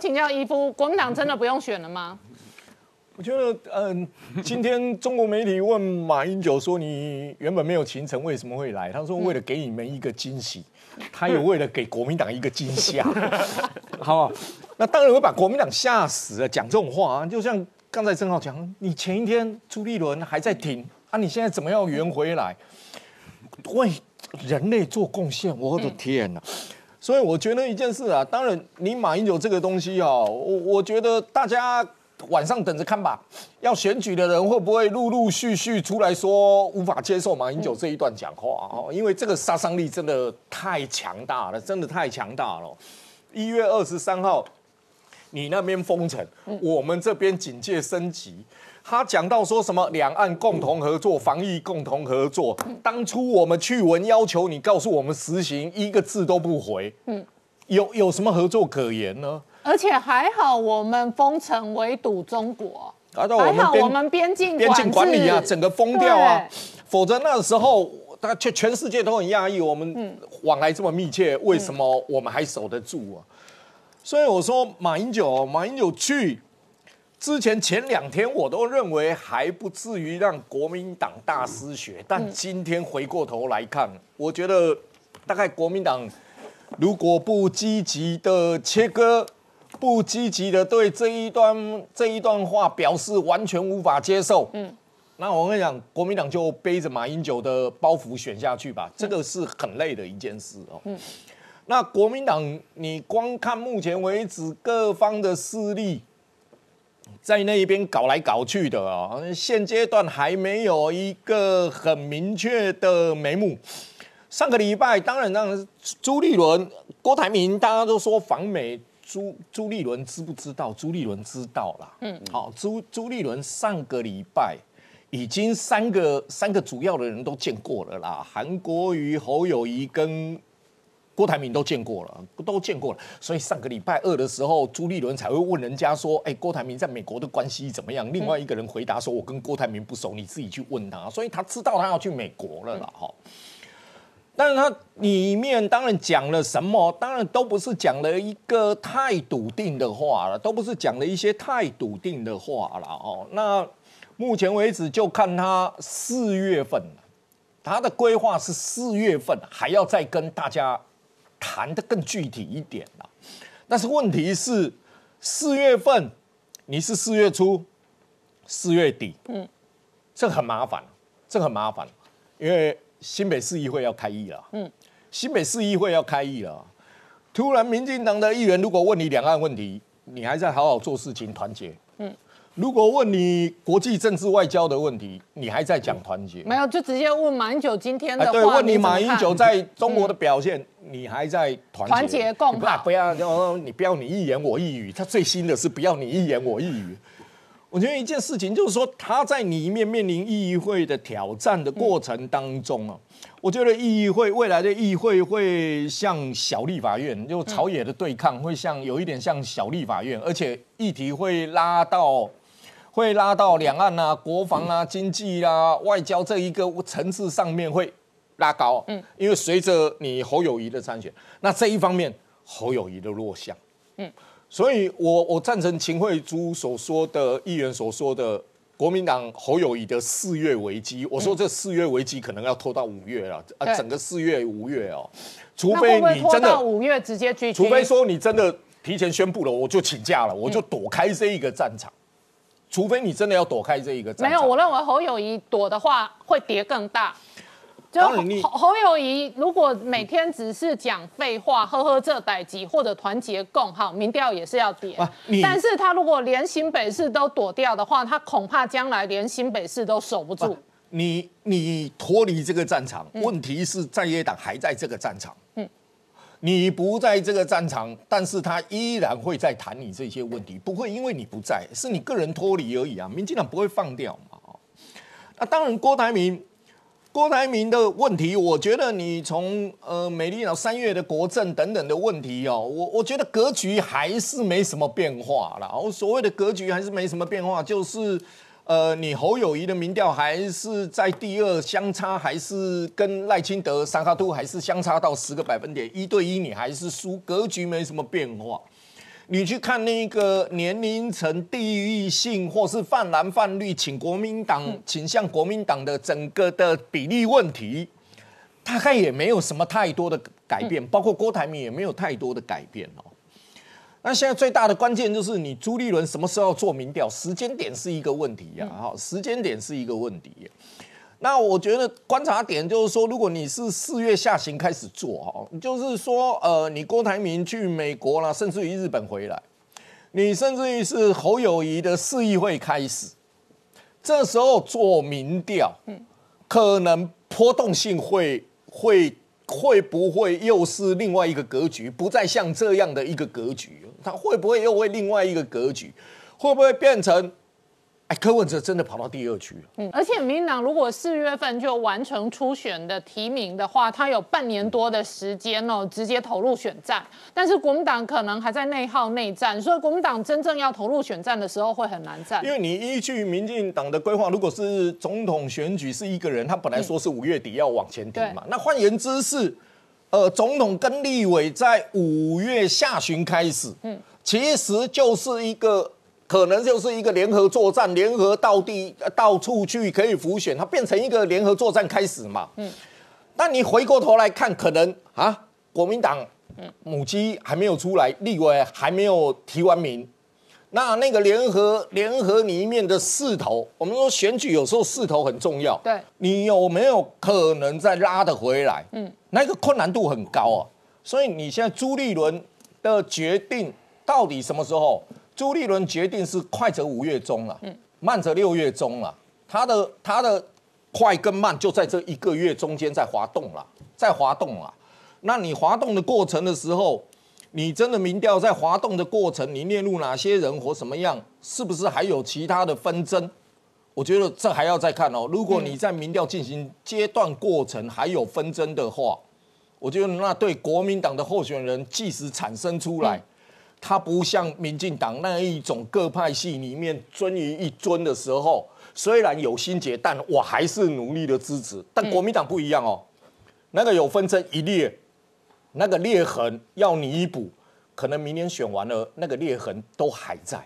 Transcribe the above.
请教伊夫，国民党真的不用选了吗？我觉得，嗯，今天中国媒体问马英九说：“你原本没有行程，为什么会来？”他说：“为了给你们一个惊喜，他也为了给国民党一个惊吓。”好，那当然会把国民党吓死了。讲这种话，啊，就像刚才郑浩讲，你前一天朱立伦还在停啊，你现在怎么要圆回来？为人类做贡献，我的天哪！所以我觉得一件事啊，当然，你马英九这个东西哦，我我觉得大家晚上等着看吧，要选举的人会不会陆陆续续出来说无法接受马英九这一段讲话哦，因为这个杀伤力真的太强大了，真的太强大了，一月二十三号。你那边封城，我们这边警戒升级。他讲到说什么两岸共同合作防疫，共同合作。当初我们去文要求你告诉我们实行，一个字都不回。嗯，有有什么合作可言呢？而且还好我们封城围堵中国，还好我们边境边境管理啊，整个封掉啊，否则那时候全全世界都很压抑，我们往来这么密切，为什么我们还守得住啊？所以我说马英九，马英九去之前前两天我都认为还不至于让国民党大失血，但今天回过头来看，我觉得大概国民党如果不积极的切割，不积极的对这一段这一段话表示完全无法接受，嗯，那我跟你讲，国民党就背着马英九的包袱选下去吧，这个是很累的一件事哦。那国民党，你光看目前为止各方的势力，在那一边搞来搞去的啊，现阶段还没有一个很明确的眉目。上个礼拜，当然，当然，朱立伦、郭台铭，大家都说访美。朱朱立伦知不知道？朱立伦知道啦。嗯，好，朱朱立伦上个礼拜已经三个三个主要的人都见过了啦。韩国瑜、侯友谊跟。郭台铭都见过了，都见过了，所以上个礼拜二的时候，朱立伦才会问人家说：“哎，郭台铭在美国的关系怎么样？”另外一个人回答说：“我跟郭台铭不熟，你自己去问他。”所以他知道他要去美国了啦，哈。但是他里面当然讲了什么，当然都不是讲了一个太笃定的话了，都不是讲了一些太笃定的话了哦。那目前为止，就看他四月份，他的规划是四月份还要再跟大家。谈得更具体一点了，但是问题是，四月份你是四月初、四月底，嗯，这很麻烦，这很麻烦，因为新北市议会要开议了，嗯，新北市议会要开议了，突然民进党的议员如果问你两岸问题，你还在好好做事情、团结，嗯。如果问你国际政治外交的问题，你还在讲团结？没有，就直接问马英九今天的话。对，问你马英九在中国的表现，你还在团结？团结共好，不要你不要你一言我一语。他最新的是不要你一言我一语。我觉得一件事情就是说，他在里面面临议会的挑战的过程当中啊，我觉得议会未来的议会会像小立法院，就朝野的对抗会像有一点像小立法院，而且议题会拉到。会拉到两岸啊、国防啊、经济啊、外交这一个层次上面会拉高，嗯，因为随着你侯友谊的参选，那这一方面侯友谊的落项。嗯，所以我我赞成秦惠珠所说的议员所说的国民党侯友谊的四月危机，我说这四月危机可能要拖到五月了，啊，整个四月五月哦，除非你真的五月直接去，除非说你真的提前宣布了，我就请假了，我就躲开这一个战场。除非你真的要躲开这一个战没有，我认为侯友谊躲的话会跌更大。就侯侯友谊如果每天只是讲废话，呵呵这代级或者团结共好，民调也是要跌。但是他如果连新北市都躲掉的话，他恐怕将来连新北市都守不住。你你脱离这个战场，问题是在野党还在这个战场。嗯。你不在这个战场，但是他依然会在谈你这些问题，不会因为你不在，是你个人脱离而已啊。民进党不会放掉嘛？那当然，郭台铭，郭台铭的问题，我觉得你从呃，美丽岛三月的国政等等的问题哦，我我觉得格局还是没什么变化啦。我所谓的格局还是没什么变化，就是。呃，你侯友谊的民调还是在第二，相差还是跟赖清德、三卡都还是相差到十个百分点，一对一你还是输，格局没什么变化。你去看那个年龄层、地域性或是泛蓝泛绿，请国民党、请向国民党的整个的比例问题，大概也没有什么太多的改变，包括郭台铭也没有太多的改变哦。那现在最大的关键就是你朱立伦什么时候做民调？时间点是一个问题呀，哈，时间点是一个问题。那我觉得观察点就是说，如果你是四月下旬开始做，哈，就是说，呃，你郭台铭去美国啦，甚至于日本回来，你甚至于是侯友谊的市议会开始，这时候做民调，可能波动性会会会不会又是另外一个格局，不再像这样的一个格局。他会不会又会另外一个格局？会不会变成哎，柯文哲真的跑到第二区了？嗯，而且民党如果四月份就完成初选的提名的话，他有半年多的时间哦，直接投入选战。但是国民党可能还在内耗内战，所以国民党真正要投入选战的时候会很难战。因为你依据民进党的规划，如果是总统选举是一个人，他本来说是五月底要往前提嘛，那换言之是。呃，总统跟立委在五月下旬开始，嗯，其实就是一个，可能就是一个联合作战，联合到地到处去可以浮选，它变成一个联合作战开始嘛，嗯，那你回过头来看，可能啊，国民党母鸡还没有出来，立委还没有提完名。那那个联合联合一面的势头，我们说选举有时候势头很重要。对，你有没有可能再拉得回来？嗯，那个困难度很高啊。所以你现在朱立伦的决定到底什么时候？朱立伦决定是快则五月中了，嗯，慢则六月中了。他的他的快跟慢就在这一个月中间在滑动了，在滑动了。那你滑动的过程的时候。你真的民调在滑动的过程，你列入哪些人或什么样？是不是还有其他的纷争？我觉得这还要再看哦。如果你在民调进行阶段过程还有纷争的话，我觉得那对国民党的候选人，即使产生出来，他不像民进党那一种各派系里面尊于一尊的时候，虽然有心结，但我还是努力的支持。但国民党不一样哦，那个有纷争一列。那个裂痕要弥补，可能明年选完了，那个裂痕都还在。